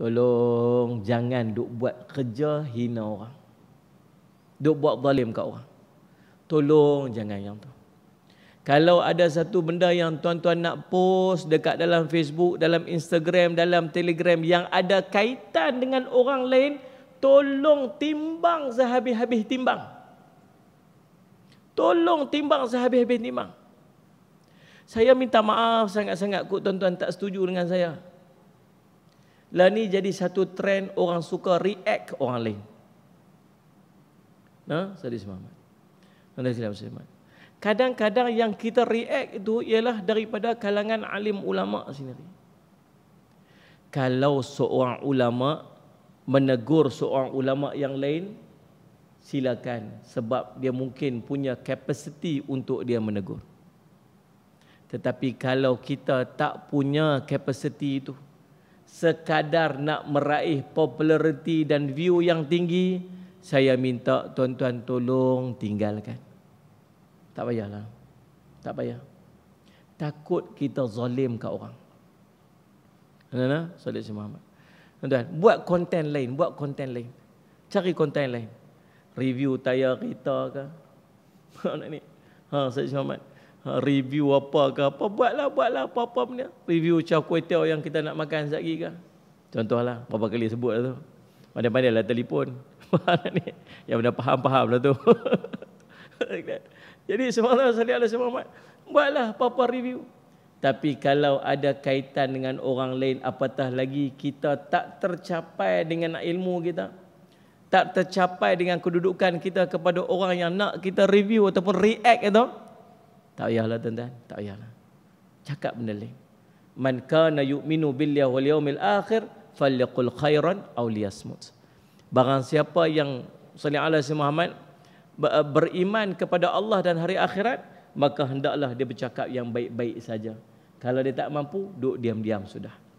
Tolong jangan duk buat kerja hina orang. Duk buat zalim kat orang. Tolong jangan yang tu. Kalau ada satu benda yang tuan-tuan nak post dekat dalam Facebook, dalam Instagram, dalam Telegram yang ada kaitan dengan orang lain, tolong timbang sehabis-habis timbang. Tolong timbang sehabis-habis timbang. Saya minta maaf sangat-sangat kok tuan-tuan tak setuju dengan saya. Lah ni jadi satu trend orang suka react orang lain. Nah, sadis semangat. Nanti silam semangat. Kadang-kadang yang kita react itu ialah daripada kalangan alim ulama sendiri. Kalau seorang ulama menegur seorang ulama yang lain, silakan sebab dia mungkin punya capacity untuk dia menegur. Tetapi kalau kita tak punya capacity itu, sekadar nak meraih populariti dan view yang tinggi, saya minta tuan-tuan tolong tinggalkan. Tak payahlah. Tak payah. Takut kita zalim kat orang. Kenapa? Salih si Muhammad. Tuan-tuan, buat konten lain. Buat konten lain. Cari konten lain. Review tayar kita ke. Ha, ni. Ha, Salih Muhammad review apa ke apa buatlah buatlah apa-apa punya review chow kuih tiao yang kita nak makan sat ke kan. contohlah berapa kali sebut lah tu pandai-pandai lah telefon ni yang benda faham-faham lah tu jadi semua sekali Allah semua buatlah apa-apa review tapi kalau ada kaitan dengan orang lain apatah lagi kita tak tercapai dengan ilmu kita tak tercapai dengan kedudukan kita kepada orang yang nak kita review ataupun react itu tak payahlah tuan-tuan, tak payahlah. Cakap benda lain. Man kana yu'minu billahi wal yawmil akhir falyaqul khairan aw liyasmut. Barang siapa yang sallallahu alaihi Muhammad eh, beriman kepada Allah dan hari akhirat, maka hendaklah dia bercakap yang baik-baik saja. Kalau dia tak mampu, duduk diam-diam sudah.